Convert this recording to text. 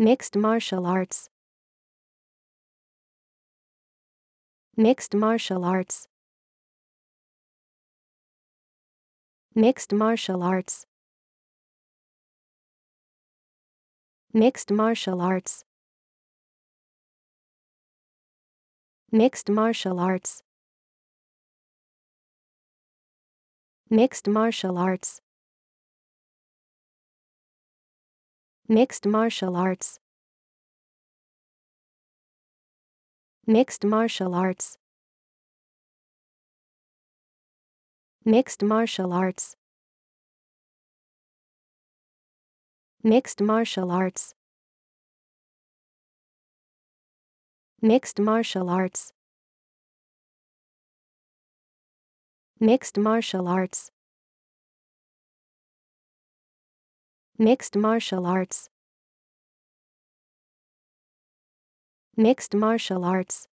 Mixed martial arts. Mixed martial arts. Mixed martial arts. Mixed martial arts. Mixed martial arts. Mixed martial arts. Mixed martial arts. Mixed martial arts. Mixed martial arts. Mixed martial arts. Mixed martial arts. Mixed martial arts. Mixed martial arts. Mixed martial arts.